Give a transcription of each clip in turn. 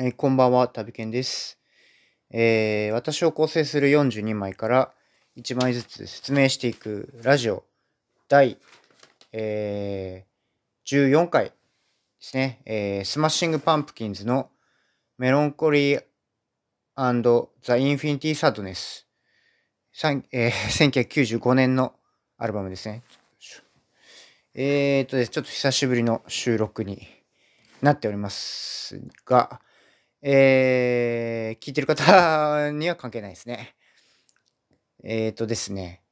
はい、こんばんは、たびけんです、えー、私を構成する42枚から1枚ずつ説明していくラジオ第、えー、14回ですね、えー、スマッシングパンプキンズのメロンコリーザ・インフィニティ・サドネス、えー、1995年のアルバムですね。えー、っとです、ちょっと久しぶりの収録になっておりますが、えー、聞いてる方には関係ないですね。えっ、ー、とですね、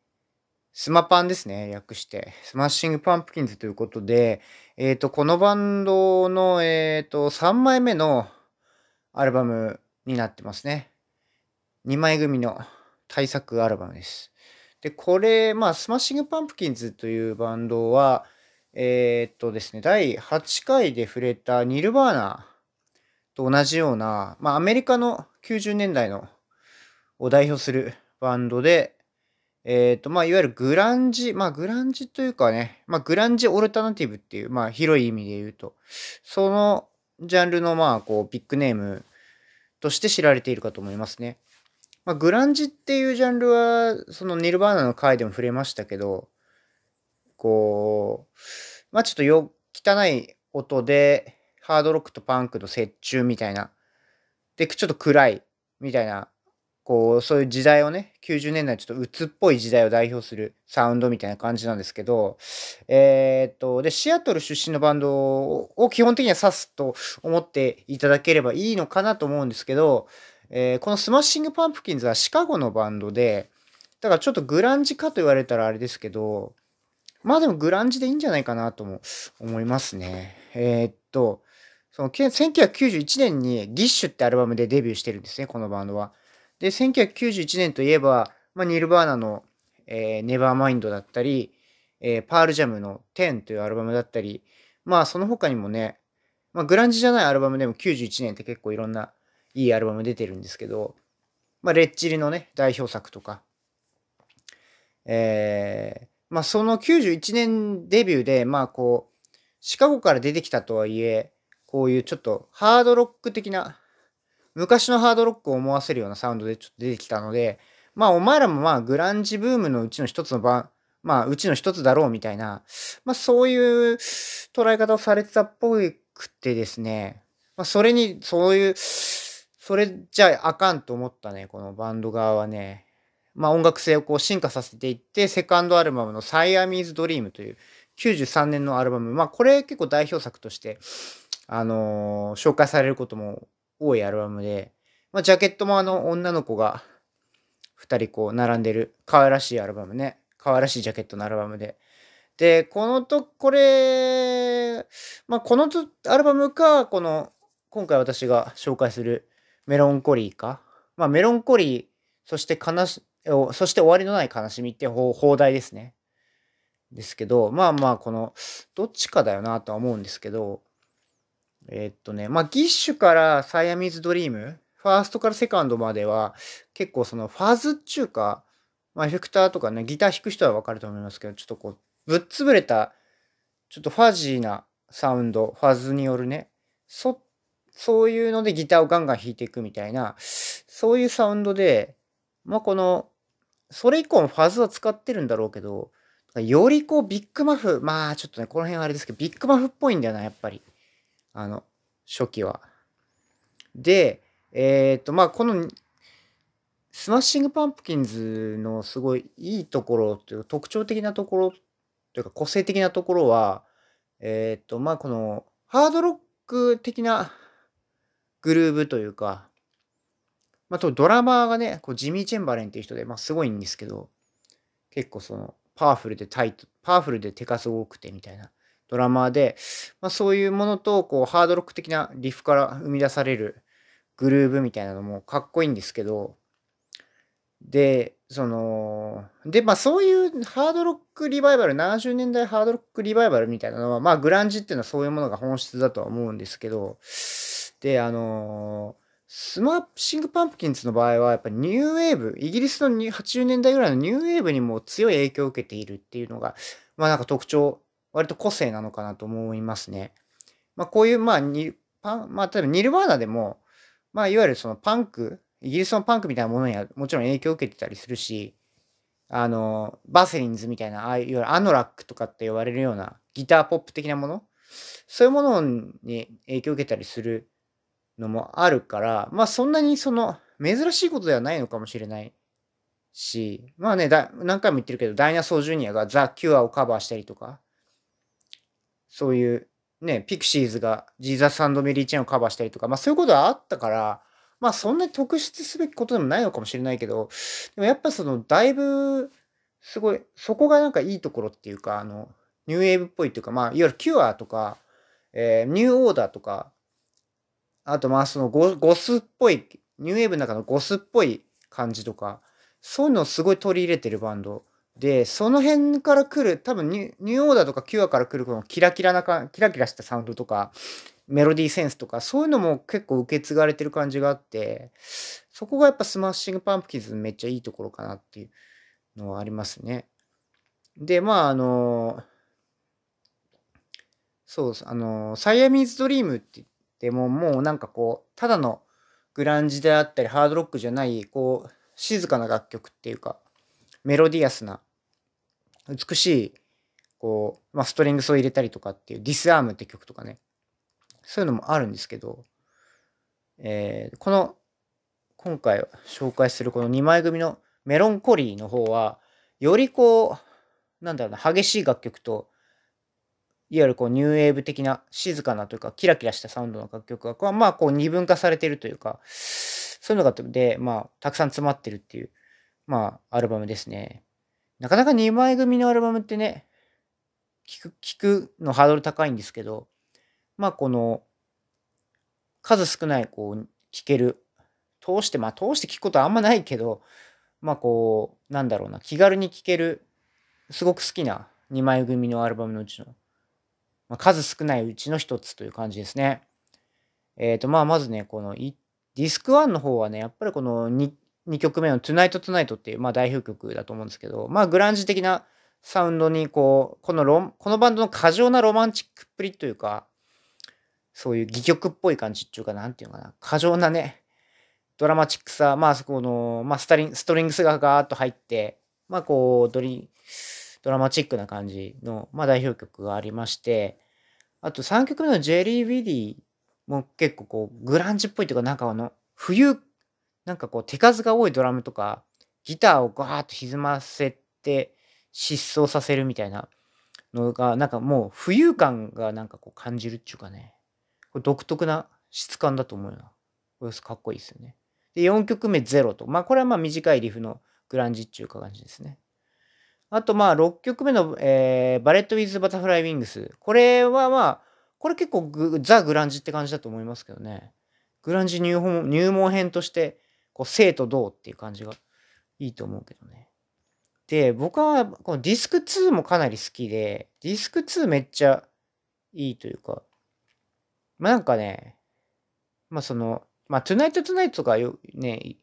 スマパンですね、訳して。スマッシングパンプキンズということで、えっ、ー、と、このバンドの、えっ、ー、と、3枚目のアルバムになってますね。2枚組の対策アルバムです。で、これ、まあ、スマッシングパンプキンズというバンドは、えっ、ー、とですね、第8回で触れたニルバーナと同じような、まあ、アメリカの90年代のを代表するバンドで、えっ、ー、と、まあ、いわゆるグランジ、まあ、グランジというかね、まあ、グランジオルタナティブっていう、まあ、広い意味で言うと、そのジャンルの、まあ、こう、ビッグネームとして知られているかと思いますね。まあ、グランジっていうジャンルは、そのニルバーナの回でも触れましたけど、こう、まあ、ちょっとよ汚い音で、ハードロックとパンクの折衷みたいな。で、ちょっと暗いみたいな、こう、そういう時代をね、90年代ちょっと鬱っぽい時代を代表するサウンドみたいな感じなんですけど、えー、っと、で、シアトル出身のバンドを基本的には指すと思っていただければいいのかなと思うんですけど、えー、このスマッシングパンプキンズはシカゴのバンドで、だからちょっとグランジかと言われたらあれですけど、まあでもグランジでいいんじゃないかなとも思いますね。えー、っと、その1991年に Gish ってアルバムでデビューしてるんですね、このバンドは。で、1991年といえば、まあ、ニルバーナの、えー、ネバーマインドだったり、えー、パールジャムの10というアルバムだったり、まあその他にもね、まあ、グランジじゃないアルバムでも91年って結構いろんないいアルバム出てるんですけど、まあ、レッチリのね、代表作とか、えー、まあその91年デビューで、まあこう、シカゴから出てきたとはいえ、こういうちょっとハードロック的な、昔のハードロックを思わせるようなサウンドでちょっと出てきたので、まあお前らもまあグランジブームのうちの一つの番、まあうちの一つだろうみたいな、まあそういう捉え方をされてたっぽくてですね、まあそれにそういう、それじゃあかんと思ったね、このバンド側はね。まあ音楽性をこう進化させていって、セカンドアルバムのサイアミーズドリームという93年のアルバム、まあこれ結構代表作として、あのー、紹介されることも多いアルバムで、まあ、ジャケットもあの、女の子が2人こう、並んでる、可愛らしいアルバムね。可愛らしいジャケットのアルバムで。で、このと、これ、まあ、このとアルバムか、この、今回私が紹介するメロンコリーか。まあ、メロンコリー、そして悲し、そして終わりのない悲しみって放題ですね。ですけど、まあまあ、この、どっちかだよなとは思うんですけど、えー、っとね、まあ、ギッシュからサイアミーズドリーム、ファーストからセカンドまでは、結構そのファズっていうか、まあ、エフェクターとかね、ギター弾く人はわかると思いますけど、ちょっとこう、ぶっ潰れた、ちょっとファジーなサウンド、ファズによるね、そ、そういうのでギターをガンガン弾いていくみたいな、そういうサウンドで、まあ、この、それ以降もファズは使ってるんだろうけど、よりこうビッグマフ、まあちょっとね、この辺はあれですけど、ビッグマフっぽいんだよな、やっぱり。あの、初期は。で、えっ、ー、と、まあ、この、スマッシングパンプキンズのすごいいいところというか特徴的なところというか個性的なところは、えっ、ー、と、まあ、このハードロック的なグルーブというか、まあ、ドラマーがね、こうジミー・チェンバレンっていう人で、まあ、すごいんですけど、結構そのパワフルでタイト、パワフルで手数多くてみたいなドラマーで、まあ、そういうものとこうハードロック的なリフから生み出されるグルーブみたいなのもかっこいいんですけど、で、その、で、まあそういうハードロックリバイバル、70年代ハードロックリバイバルみたいなのは、まあグランジっていうのはそういうものが本質だとは思うんですけど、で、あのースマッシングパンプキンズの場合は、やっぱニューウェーブ、イギリスの80年代ぐらいのニューウェーブにも強い影響を受けているっていうのが、まあなんか特徴割と個性なのかなと思いますね。まあ、こういう、まあにパン、まあ、例えばニルバーナでも、まあ、いわゆるそのパンク、イギリスのパンクみたいなものにはもちろん影響を受けてたりするし、あの、バセリンズみたいな、ああいう、いわゆるアノラックとかって言われるようなギターポップ的なもの、そういうものに影響を受けたりするのもあるから、まあそんなにその珍しいことではないのかもしれないし、まあね、だ何回も言ってるけど、ダイナソージュニアがザ・キュアをカバーしたりとか、そういうね、ピクシーズがジーザスメリー・チェーンをカバーしたりとか、まあそういうことはあったから、まあそんなに特筆すべきことでもないのかもしれないけど、でもやっぱそのだいぶすごい、そこがなんかいいところっていうか、あの、ニューエイブっぽいっていうか、まあいわゆるキュアとか、えー、ニューオーダーとか、あとまあそのゴゴスっぽい、ニューエイブの中のゴスっぽい感じとか、そういうのをすごい取り入れてるバンドで、その辺から来る、多分ニュニューオーダーとかキュアから来るこのキラキラなか、キラキラしたサウンドとか、メロディーセンスとか、そういうのも結構受け継がれてる感じがあって、そこがやっぱスマッシングパンプキンズめっちゃいいところかなっていうのはありますね。で、まああの、そうあの、サイアミーズドリームって言っても、もうなんかこう、ただのグランジであったり、ハードロックじゃない、こう、静かな楽曲っていうか、メロディアスな美しい、こう、まあ、ストリングスを入れたりとかっていう、ディスアームって曲とかね、そういうのもあるんですけど、えー、この、今回紹介するこの2枚組のメロンコリーの方は、よりこう、なんだろうな、激しい楽曲と、いわゆるこうニューウェーブ的な静かなというか、キラキラしたサウンドの楽曲が、こはまあこう二分化されてるというか、そういうのがで、まあ、たくさん詰まってるっていう、まあ、アルバムですね。なかなか2枚組のアルバムってね、聞く、聞くのハードル高いんですけど、まあこの、数少ないこう、聞ける。通して、まあ通して聞くことはあんまないけど、まあこう、なんだろうな、気軽に聞ける、すごく好きな2枚組のアルバムのうちの、まあ、数少ないうちの一つという感じですね。えっ、ー、と、まあまずね、このディスク1の方はね、やっぱりこの2曲目の「Tonight Tonight」っていう、まあ、代表曲だと思うんですけど、まあ、グランジ的なサウンドにこうこのロこのバンドの過剰なロマンチックっぷりというかそういう戯曲っぽい感じっていうかなんていうのかな過剰なねドラマチックさまあそこの、まあ、スタリンストリングスがガーッと入ってまあこうドリドラマチックな感じの、まあ、代表曲がありましてあと3曲目の「ジェリー・ウィリー」も結構こうグランジっぽいというかなんかあの浮遊なんかこう手数が多いドラムとか、ギターをガーッと歪ませて疾走させるみたいなのが、なんかもう浮遊感がなんかこう感じるっていうかね、これ独特な質感だと思うな。これかっこいいですよね。で、4曲目0と。まあこれはまあ短いリフのグランジっていう感じですね。あとまあ6曲目の、えー、バレット・ウィズ・バタフライ・ウィングス。これはまあ、これ結構ザ・グランジって感じだと思いますけどね。グランジ入門入門編としてこう、生と動っていう感じがいいと思うけどね。で、僕はこのディスク2もかなり好きで、ディスク2めっちゃいいというか、まあなんかね、まあその、まあ、トゥナイトトゥナイトとかよ、ね、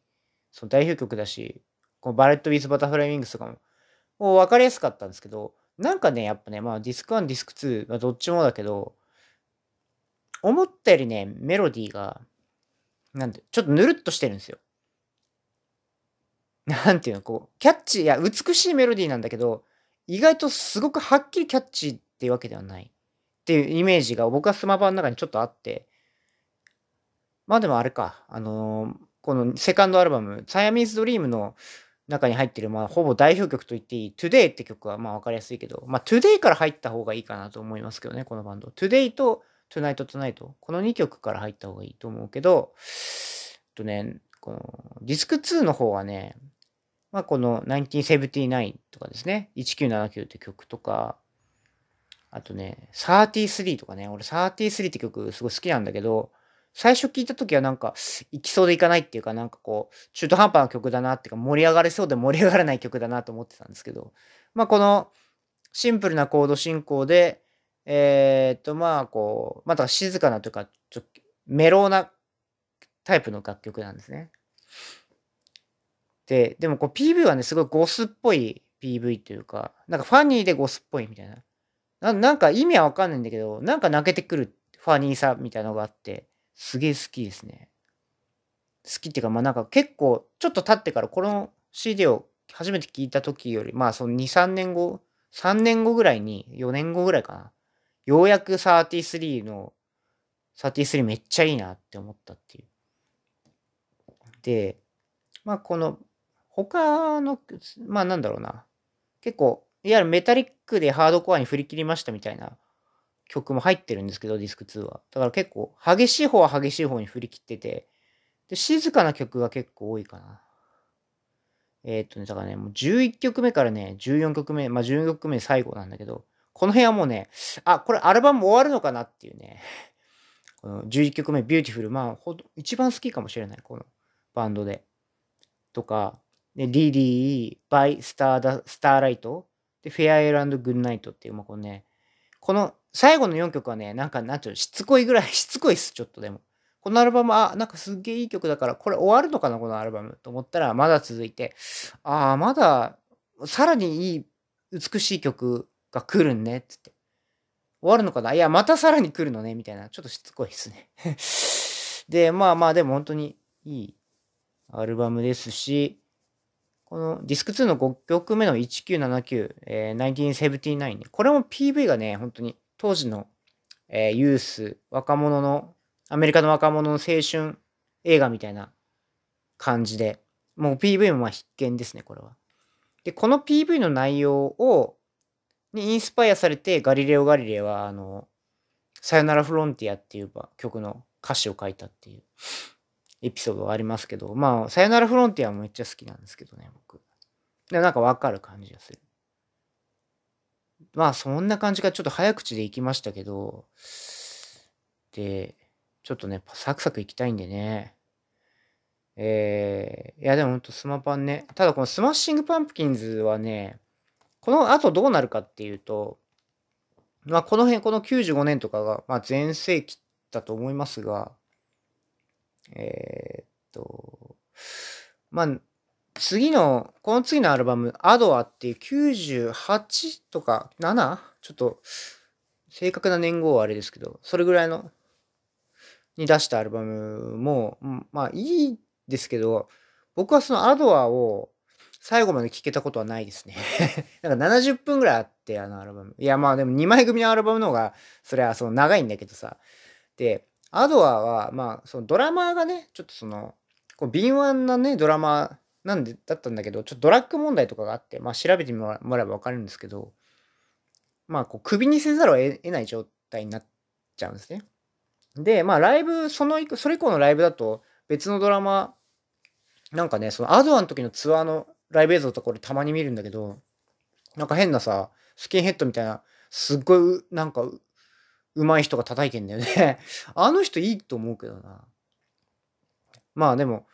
その代表曲だし、このバレット・ウィズ・バタフライ・ウィングスとかも、もう分かりやすかったんですけど、なんかね、やっぱね、まあディスク1、ディスク2、まあ、どっちもだけど、思ったよりね、メロディーが、なんで、ちょっとぬるっとしてるんですよ。なんていうの、こう、キャッチー、いや、美しいメロディーなんだけど、意外とすごくはっきりキャッチーっていうわけではないっていうイメージが僕はスマホの中にちょっとあって、まあでもあれか、あのー、このセカンドアルバム、サイアミズドリームの中に入ってる、まあほぼ代表曲と言っていい、Today って曲はまあわかりやすいけど、まあ Today から入った方がいいかなと思いますけどね、このバンド。Today と Tonight Tonight。この2曲から入った方がいいと思うけど、えっとね、このディスク2の方はね、まあ、この1979とかですね、1979って曲とか、あとね、33とかね、俺33って曲すごい好きなんだけど、最初聴いた時はなんか、いきそうでいかないっていうか、なんかこう、中途半端な曲だなっていうか、盛り上がれそうで盛り上がらない曲だなと思ってたんですけど、まあこの、シンプルなコード進行で、えー、っと、まあこう、また静かなというか、ちょメローなタイプの楽曲なんですね。で、でもこう PV はね、すごいゴスっぽい PV というか、なんかファニーでゴスっぽいみたいな。ななんか意味はわかんないんだけど、なんか泣けてくるファニーさみたいなのがあって、すげえ好きですね。好きっていうか、まあなんか結構、ちょっと経ってからこの CD を初めて聞いた時より、まあその2、3年後、3年後ぐらいに、4年後ぐらいかな。ようやく33の、33めっちゃいいなって思ったっていう。で、まあこの他の、まあなんだろうな。結構、いわゆるメタリックでハードコアに振り切りましたみたいな曲も入ってるんですけど、ディスク2は。だから結構、激しい方は激しい方に振り切ってて、で、静かな曲が結構多いかな。えー、っとね、だからね、もう11曲目からね、14曲目、まあ14曲目最後なんだけど、この辺はもうね、あ、これアルバム終わるのかなっていうね。この11曲目、ビューティフル、まあ、ほ一番好きかもしれない、このバンドで。とか、で、d d ーバイ・スタースターライト、で、フェアエルグッナイトっていう、まあ、このね、この最後の4曲はね、なんか、なんちゅうしつこいぐらい、しつこいっす、ちょっとでも。このアルバム、あ、なんかすっげえいい曲だから、これ終わるのかな、このアルバム。と思ったら、まだ続いて、ああ、まだ、さらにいい、美しい曲が来るんね、つって。終わるのかないや、またさらに来るのね、みたいな。ちょっとしつこいですね で、まあまあ、でも本当にいいアルバムですし、このディスク2の5曲目の1979、えー、1979これも PV がね、本当に当時の、えユース、若者の、アメリカの若者の青春映画みたいな感じで、もう PV もまあ必見ですね、これは。で、この PV の内容を、にインスパイアされて、ガリレオ・ガリレイは、あの、サヨナラ・フロンティアっていう曲の歌詞を書いたっていう。エピソードがありますけど、まあ、さよならフロンティアもめっちゃ好きなんですけどね、僕。でもなんかわかる感じがする。まあ、そんな感じがちょっと早口で行きましたけど、で、ちょっとね、サクサク行きたいんでね。えー、いやでもほんとスマパンね。ただこのスマッシングパンプキンズはね、この後どうなるかっていうと、まあこの辺、この95年とかが、まあ前世紀だと思いますが、えー、っと、まあ、次の、この次のアルバム、アドアっていう98とか 7? ちょっと、正確な年号はあれですけど、それぐらいの、に出したアルバムも、まあいいですけど、僕はそのアドアを最後まで聴けたことはないですね なんか70分ぐらいあって、あのアルバム。いやまあでも2枚組のアルバムの方が、それはその長いんだけどさ。で、アドアは、まあ、そのドラマーがね、ちょっとその、こう敏腕なね、ドラマなんでだったんだけど、ちょっとドラッグ問題とかがあって、まあ、調べてもらえばわかるんですけど、まあ、こう、首にせざるを得ない状態になっちゃうんですね。で、まあ、ライブ、その、それ以降のライブだと、別のドラマ、なんかね、そのアドアの時のツアーのライブ映像とか俺たまに見るんだけど、なんか変なさ、スキンヘッドみたいな、すっごい、なんか、上手い人が叩いてんだよね あの人いいと思うけどな。まあでも、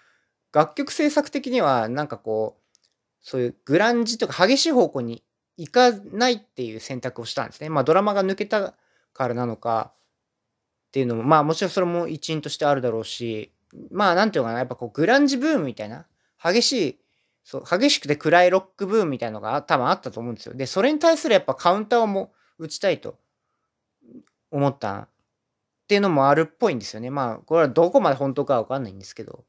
楽曲制作的にはなんかこう、そういうグランジとか激しい方向に行かないっていう選択をしたんですね。まあドラマが抜けたからなのかっていうのも、まあもちろんそれも一因としてあるだろうし、まあなんていうのかな、やっぱこうグランジブームみたいな、激しい、そう激しくて暗いロックブームみたいなのが多分あったと思うんですよ。で、それに対するやっぱカウンターをも打ちたいと。思ったっていうのもあるっぽいんですよね。まあ、これはどこまで本当かわかんないんですけど。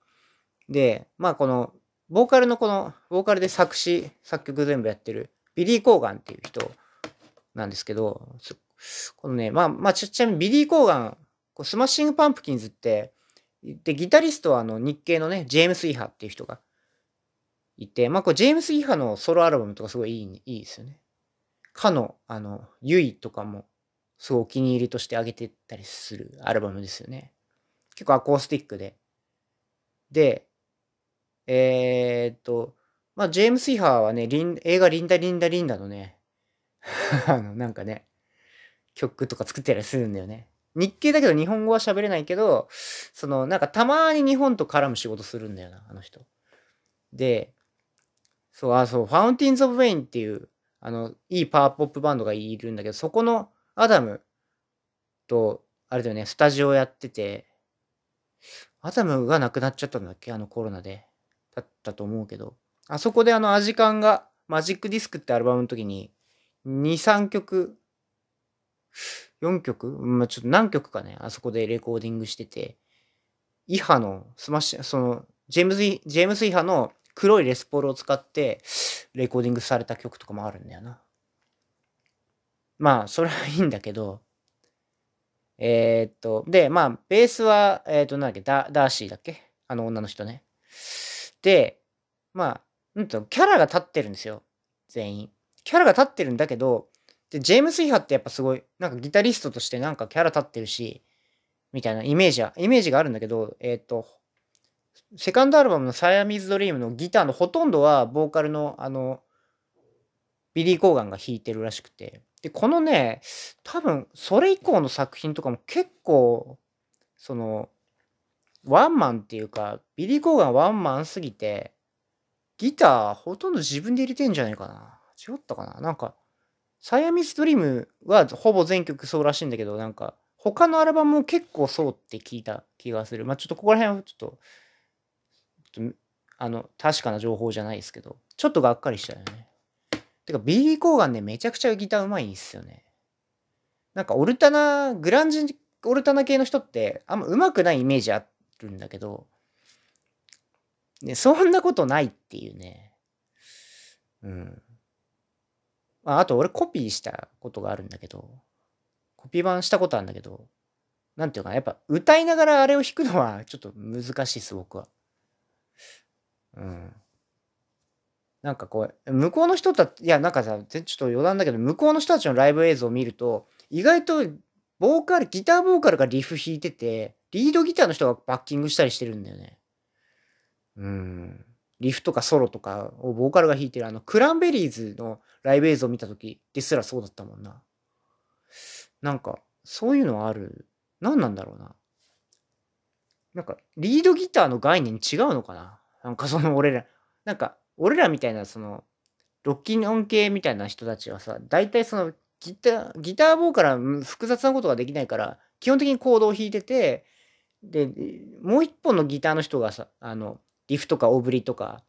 で、まあ、この、ボーカルのこの、ボーカルで作詞、作曲全部やってる、ビリー・コーガンっていう人なんですけど、このね、まあ、まあ、ちちゃいビリー・コーガン、こうスマッシング・パンプキンズって、で、ギタリストはあの日系のね、ジェームス・イハっていう人がいて、まあ、こう、ジェームス・イハのソロアルバムとかすごいいいいいですよね。かの、あの、ユイとかもすごいお気に入りとしてあげてたりするアルバムですよね。結構アコースティックで。で、えー、っと、まあ、ジェームス・イハーはね、リン映画リンダリンダリンダのね、あの、なんかね、曲とか作ってたりするんだよね。日系だけど日本語は喋れないけど、その、なんかたまに日本と絡む仕事するんだよな、あの人。で、そう、あ、そう、ファウンティンズ・オブ・ウェインっていう、あの、いいパワーポップバンドがいるんだけど、そこのアダムと、あれだよね、スタジオやってて、アダムが亡くなっちゃったんだっけあのコロナで。だったと思うけど。あそこであのアジカンが、マジックディスクってアルバムの時に、2、3曲、4曲まあ、ちょっと何曲かね、あそこでレコーディングしてて、イハの、スマッシュ、その、ジェームズ・ジェームス・イハの黒いレスポールを使って、レコーディングされた曲とかもあるんだよな。まあ、それはいいんだけど、えー、っと、で、まあ、ベースは、えー、っと、なんだっけ、ダダーシーだっけあの女の人ね。で、まあ、うんと、キャラが立ってるんですよ。全員。キャラが立ってるんだけど、で、ジェームス・イハってやっぱすごい、なんかギタリストとしてなんかキャラ立ってるし、みたいなイメージは、イメージがあるんだけど、えー、っと、セカンドアルバムのサイアミズ・ドリームのギターのほとんどは、ボーカルの、あの、ビリー・コーガンが弾いてるらしくて、で、このね、多分、それ以降の作品とかも結構、その、ワンマンっていうか、ビリー・コーガンワンマンすぎて、ギターほとんど自分で入れてんじゃないかな。違ったかななんか、サイアミスドリームはほぼ全曲そうらしいんだけど、なんか、他のアルバムも結構そうって聞いた気がする。まあ、ちょっとここら辺はちょっと、っとあの、確かな情報じゃないですけど、ちょっとがっかりしたよね。てか、b リコーガンね、めちゃくちゃギターうまいんすよね。なんか、オルタナ、グランジ、オルタナ系の人って、あんま上手くないイメージあるんだけど、ね、そんなことないっていうね。うん。まあ、あと、俺コピーしたことがあるんだけど、コピー版したことあるんだけど、なんていうかな、やっぱ歌いながらあれを弾くのはちょっと難しいです、僕は。うん。なんかこう、向こうの人たち、いや、なんかさ、ちょっと余談だけど、向こうの人たちのライブ映像を見ると、意外と、ボーカル、ギターボーカルがリフ弾いてて、リードギターの人がバッキングしたりしてるんだよね。うん。リフとかソロとかをボーカルが弾いてる、あの、クランベリーズのライブ映像を見た時ですらそうだったもんな。なんか、そういうのある。何なんだろうな。なんか、リードギターの概念違うのかななんかその俺ら、なんか、俺らみたいなその、ロッキンオン系みたいな人たちはさ、大体そのギター、ギターボーカルは複雑なことができないから、基本的にコードを弾いてて、で、もう一本のギターの人がさ、あの、リフとか大振りとか、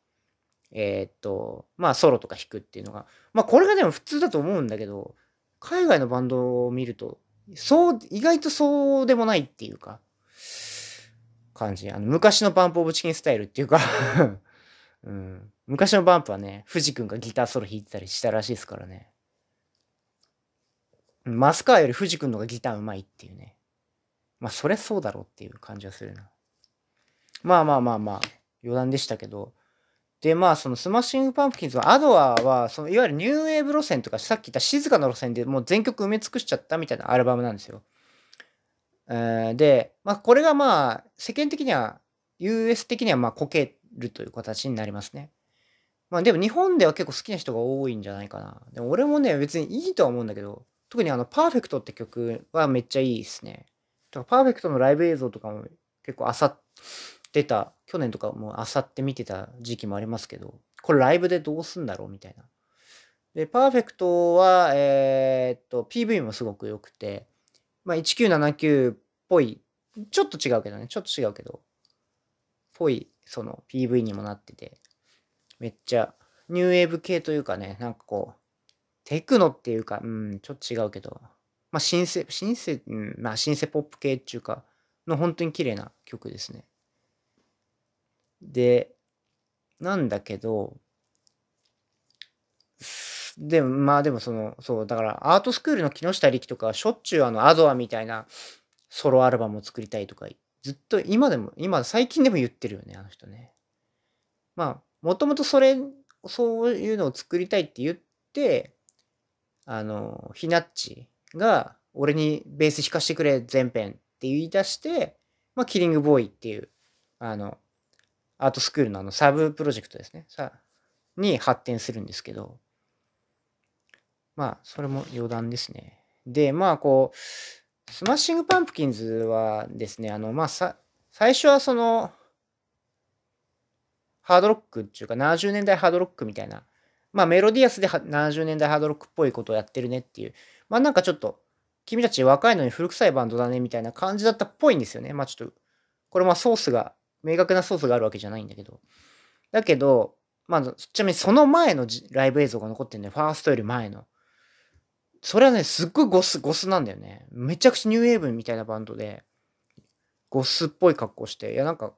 えー、っと、まあソロとか弾くっていうのが、まあこれがでも普通だと思うんだけど、海外のバンドを見ると、そう、意外とそうでもないっていうか、感じ。あの昔のバンプオブチキンスタイルっていうか うん。昔のバンプはね、藤君がギターソロ弾いてたりしたらしいですからね。マスカーより藤君の方がギターうまいっていうね。まあ、そりゃそうだろうっていう感じはするな。まあまあまあまあ、余談でしたけど。で、まあ、そのスマッシングパンプキンズは、アドアは、そのいわゆるニューウェーブ路線とか、さっき言った静かな路線でもう全曲埋め尽くしちゃったみたいなアルバムなんですよ。えで、まあ、これがまあ、世間的には、US 的にはまあ、こけるという形になりますね。まあでも日本では結構好きな人が多いんじゃないかな。でも俺もね、別にいいとは思うんだけど、特にあの、パーフェクトって曲はめっちゃいいですね。だからパーフェクトのライブ映像とかも結構あさってた、去年とかもあさって見てた時期もありますけど、これライブでどうすんだろうみたいな。で、パーフェクトは、えー、っと、PV もすごく良くて、まあ、1979っぽい、ちょっと違うけどね、ちょっと違うけど、ぽい、その PV にもなってて、めっちゃ、ニューウェーブ系というかね、なんかこう、テクノっていうか、うん、ちょっと違うけど、まあ、シンセ、シンセ、うん、まあ、シンセポップ系っていうか、の本当に綺麗な曲ですね。で、なんだけど、でも、まあでもその、そう、だからアートスクールの木下力とか、しょっちゅうあの、アドアみたいなソロアルバムを作りたいとか、ずっと今でも、今、最近でも言ってるよね、あの人ね。まあ、もともとそれ、そういうのを作りたいって言って、あの、ひなっちが、俺にベース弾かしてくれ、全編って言い出して、まあ、キリングボーイっていう、あの、アートスクールのあのサブプロジェクトですね。さ、に発展するんですけど、まあ、それも余談ですね。で、まあ、こう、スマッシングパンプキンズはですね、あの、まあ、さ、最初はその、ハードロックっていうか70年代ハードロックみたいな、まあメロディアスで70年代ハードロックっぽいことをやってるねっていう、まあなんかちょっと、君たち若いのに古臭いバンドだねみたいな感じだったっぽいんですよね。まあちょっと、これまあソースが、明確なソースがあるわけじゃないんだけど。だけど、まあ、ちなみにその前のライブ映像が残ってるんで、ファーストより前の。それはね、すっごいゴス、ゴスなんだよね。めちゃくちゃニューエイブンみたいなバンドで、ゴスっぽい格好して、いやなんか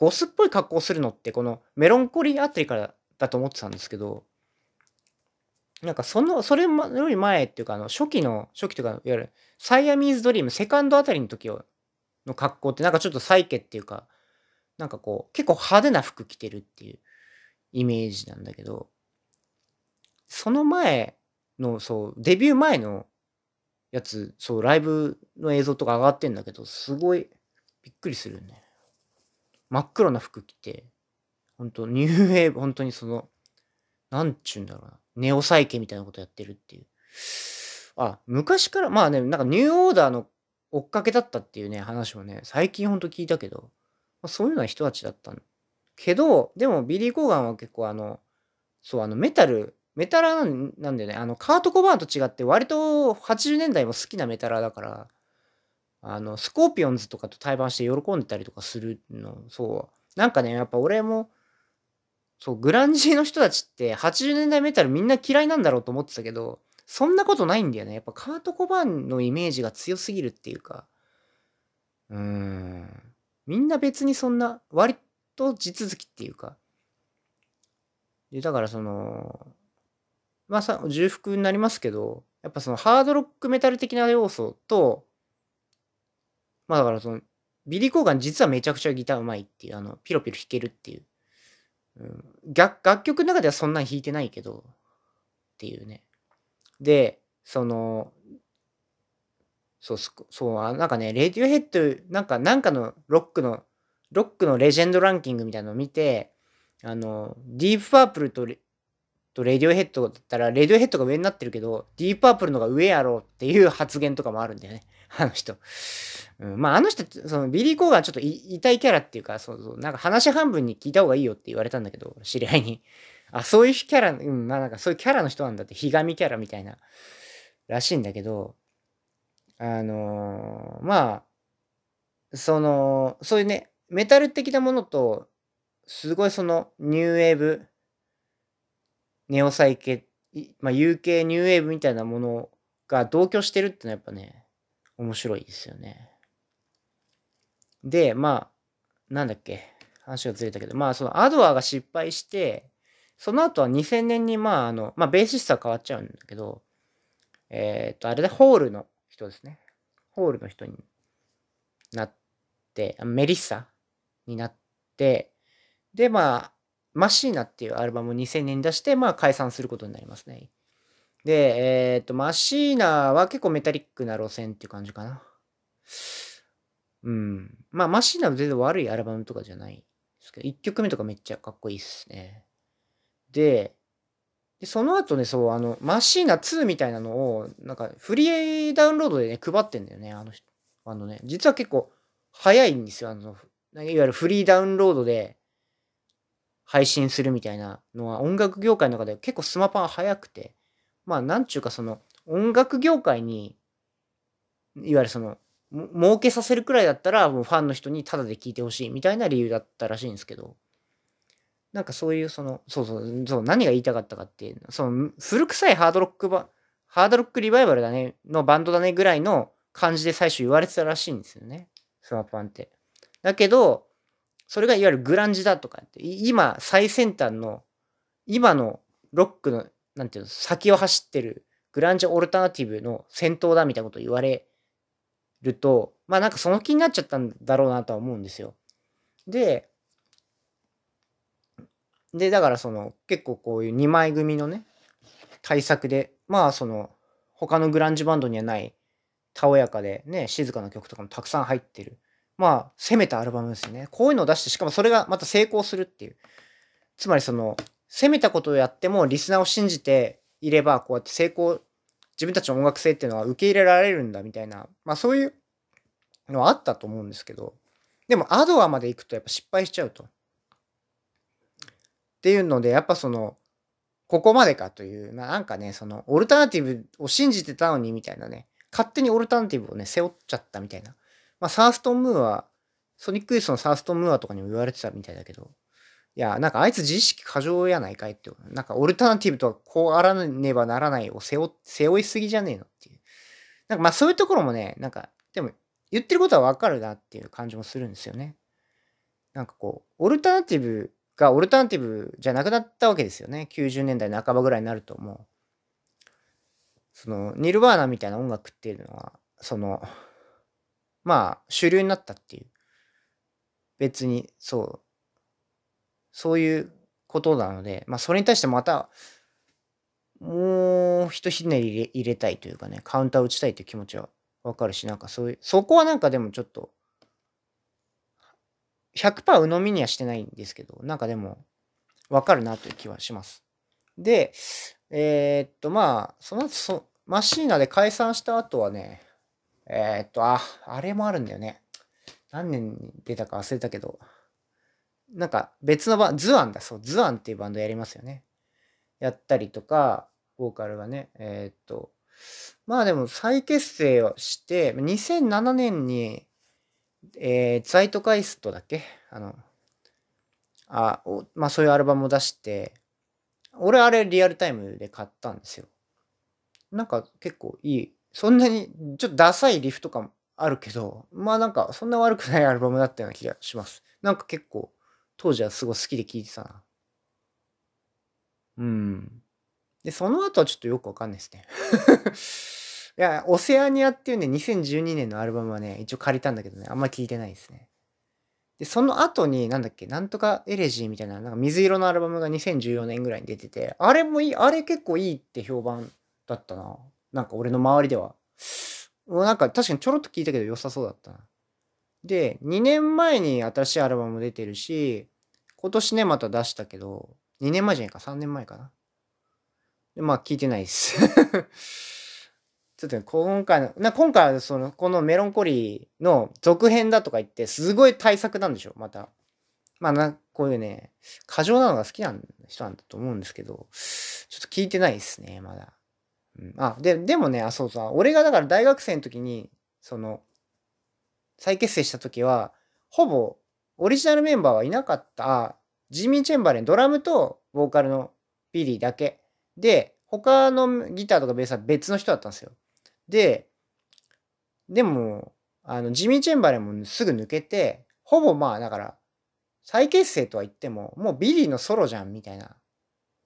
ゴスっぽい格好するのってこのメロンコリーあたりからだと思ってたんですけど、なんかその、それより前っていうか、あの、初期の、初期というか、いわゆる、サイアミーズドリーム、セカンドあたりの時を、の格好って、なんかちょっとサイケっていうか、なんかこう、結構派手な服着てるっていうイメージなんだけど、その前の、そう、デビュー前のやつ、そう、ライブの映像とか上がってんだけど、すごいびっくりするよね。真っ黒な服着て、本当ニューウェーブ、本当にその、なんちゅうんだろうな、ネオサイケみたいなことやってるっていう。あ、昔から、まあね、なんかニューオーダーの追っかけだったっていうね、話もね、最近ほんと聞いたけど、まあ、そういうような人たちだったけど、でもビリー・コーガンは結構あの、そう、あのメタル、メタラなんだよね、あの、カート・コバーンと違って割と80年代も好きなメタラだから、あの、スコーピオンズとかと対バンして喜んでたりとかするの、そう。なんかね、やっぱ俺も、そう、グランジーの人たちって80年代メタルみんな嫌いなんだろうと思ってたけど、そんなことないんだよね。やっぱカート・コバンのイメージが強すぎるっていうか、うーん。みんな別にそんな、割と地続きっていうか。で、だからその、まあさ、重複になりますけど、やっぱそのハードロックメタル的な要素と、まあだからその、ビリー・コーガン実はめちゃくちゃギターうまいっていう、あの、ピロピロ弾けるっていう。うん、楽曲の中ではそんなに弾いてないけど、っていうね。で、その、そうす、そう、なんかね、レディオヘッド、なんか、なんかのロックの、ロックのレジェンドランキングみたいなのを見て、あの、ディープパープルとレ、とレディオヘッドだったら、レディオヘッドが上になってるけど、ディープパープルのが上やろうっていう発言とかもあるんだよね。あの人。うん、まあ、あの人、そのビリー・コーガンちょっと痛いキャラっていうか、そうそう、なんか話半分に聞いた方がいいよって言われたんだけど、知り合いに。あ、そういうキャラ、うん、まあなんかそういうキャラの人なんだって、ひがみキャラみたいな、らしいんだけど、あのー、まあ、その、そういうね、メタル的なものと、すごいその、ニューウェーブ、ネオサイケ、まあ、UK ニューウェーブみたいなものが同居してるってのはやっぱね、面白いですよね。で、まあ、なんだっけ、話がずれたけど、まあ、そのアドアが失敗して、その後は2000年に、まあ、あの、まあ、ベーシストは変わっちゃうんだけど、えっ、ー、と、あれでホールの人ですね。ホールの人になって、メリッサになって、で、まあ、マシーナっていうアルバムを2000年に出して、まあ、解散することになりますね。で、えっ、ー、と、マシーナは結構メタリックな路線っていう感じかな。うん。まあ、マシーナは全然悪いアルバムとかじゃないですけど、1曲目とかめっちゃかっこいいっすね。で、でその後ね、そう、あの、マシーナ2みたいなのを、なんか、フリーダウンロードでね、配ってんだよね、あの、あのね。実は結構、早いんですよ、あの、いわゆるフリーダウンロードで配信するみたいなのは、音楽業界の中で結構スマパン早くて。まあ、なんちゅうかその、音楽業界に、いわゆるその、儲けさせるくらいだったら、もうファンの人にタダで聞いてほしいみたいな理由だったらしいんですけど、なんかそういうその、そうそう、そう、何が言いたかったかっていう、その、古臭いハードロックば、ハードロックリバイバルだね、のバンドだねぐらいの感じで最初言われてたらしいんですよね。スマパンって。だけど、それがいわゆるグランジだとかって、今、最先端の、今のロックのなんていうの、先を走ってる、グランジオルタナティブの先頭だみたいなこと言われると、まあなんかその気になっちゃったんだろうなとは思うんですよ。で、で、だからその結構こういう2枚組のね、対策で、まあその他のグランジバンドにはないたおやかでね、静かな曲とかもたくさん入ってる。まあ攻めたアルバムですよね。こういうのを出して、しかもそれがまた成功するっていう。つまりその攻めたことをやってもリスナーを信じていれば、こうやって成功、自分たちの音楽性っていうのは受け入れられるんだみたいな、まあそういうのはあったと思うんですけど、でもアドアまで行くとやっぱ失敗しちゃうと。っていうので、やっぱその、ここまでかという、まあなんかね、その、オルタナティブを信じてたのにみたいなね、勝手にオルタナティブをね、背負っちゃったみたいな。まあサーストンムーは、ソニック・イースのサーストンムーアとかにも言われてたみたいだけど、いや、なんかあいつ自意識過剰やないかいって、なんかオルタナティブとはこうあらねばならないを背負、背負いすぎじゃねえのっていう。なんかまあそういうところもね、なんか、でも言ってることはわかるなっていう感じもするんですよね。なんかこう、オルタナティブがオルタナティブじゃなくなったわけですよね。90年代半ばぐらいになるともう。その、ニルバーナみたいな音楽っていうのは、その、まあ主流になったっていう。別に、そう、そういうことなので、まあ、それに対してまた、もうひひねり入れたいというかね、カウンター打ちたいという気持ちはわかるし、なんかそういう、そこはなんかでもちょっと、100%鵜呑みにはしてないんですけど、なんかでも、わかるなという気はします。で、えー、っと、まあ、その後そ、マシーナで解散した後はね、えー、っと、あ、あれもあるんだよね。何年に出たか忘れたけど、なんか別のバンズワンだ、そう、ズワンっていうバンドやりますよね。やったりとか、ボーカルはね、えー、っと、まあでも再結成をして、2007年に、えー、ザイトカイストだっけあの、あ、まあそういうアルバムを出して、俺あれリアルタイムで買ったんですよ。なんか結構いい、そんなにちょっとダサいリフとかもあるけど、まあなんかそんな悪くないアルバムだったような気がします。なんか結構当時はすごい好きで聴いてたな。うん。で、その後はちょっとよくわかんないですね。いや、オセアニアっていうね、2012年のアルバムはね、一応借りたんだけどね、あんま聞いてないですね。で、その後に、なんだっけ、なんとかエレジーみたいな、なんか水色のアルバムが2014年ぐらいに出てて、あれもいい、あれ結構いいって評判だったな。なんか俺の周りでは。もうなんか確かにちょろっと聞いたけど良さそうだったな。で、2年前に新しいアルバム出てるし、今年ね、また出したけど、2年前じゃないか、3年前かな。でまあ、聞いてないです ちょっと、ね、今回の、な今回はその、このメロンコリーの続編だとか言って、すごい対策なんでしょ、また。まあな、こういうね、過剰なのが好きな人なんだと思うんですけど、ちょっと聞いてないですね、まだ。うん、あ、で、でもね、あ、そうそう、俺がだから大学生の時に、その、再結成した時は、ほぼオリジナルメンバーはいなかった、ジミー・チェンバレン、ドラムとボーカルのビリーだけ。で、他のギターとかベースは別の人だったんですよ。で、でも、あの、ジミー・チェンバレンもすぐ抜けて、ほぼまあ、だから、再結成とは言っても、もうビリーのソロじゃん、みたいな。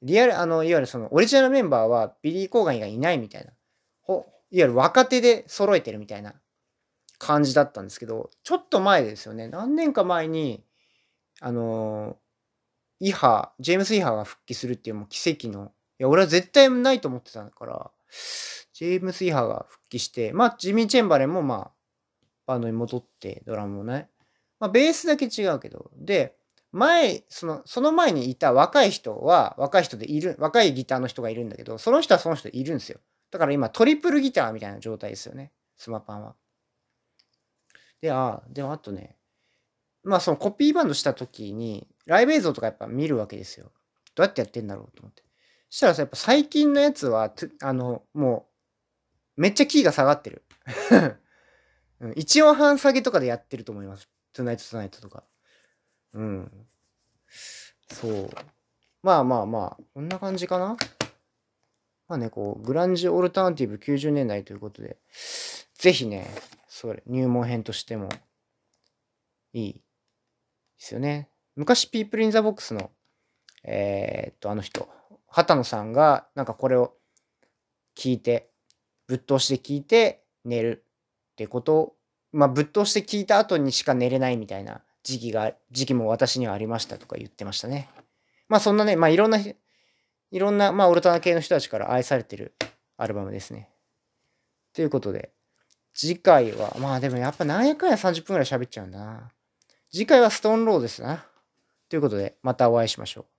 リアル、あの、いわゆるその、オリジナルメンバーはビリー・コーガン以外いないみたいな。ほ、いわゆる若手で揃えてるみたいな感じだったんですけど、ちょっと前ですよね。何年か前に、あのイハ、ジェームス・イハが復帰するっていうもう奇跡の、いや、俺は絶対ないと思ってたから、ジェームス・イハが復帰して、まあ、ジミー・チェンバレンもまあ、バンドに戻って、ドラムもね。まあ、ベースだけ違うけど、で、前、その、その前にいた若い人は、若い人でいる、若いギターの人がいるんだけど、その人はその人いるんですよ。だから今、トリプルギターみたいな状態ですよね。スマパンは。で、あ、でもあとね、まあそのコピーバンドした時に、ライブ映像とかやっぱ見るわけですよ。どうやってやってんだろうと思って。そしたらさ、やっぱ最近のやつは、あの、もう、めっちゃキーが下がってる。一音半下げとかでやってると思います。トゥナイトトゥナイトとか。うん。そう。まあまあまあ、こんな感じかな。まあね、こう、グランジオルタナティブ90年代ということで、ぜひね、それ、入門編としてもいいですよね。昔、ピープル・イン・ザ・ボックスの、えー、っと、あの人、畑野さんが、なんかこれを聞いて、ぶっ通して聞いて寝るってことを、まあ、ぶっ通して聞いた後にしか寝れないみたいな時期が、時期も私にはありましたとか言ってましたね。まあ、そんなね、まあ、いろんな、いろんな、まあ、オルタナ系の人たちから愛されてるアルバムですね。ということで、次回は、まあでもやっぱ何百円30分ぐらい喋っちゃうんだな。次回はストーンロードですな。ということで、またお会いしましょう。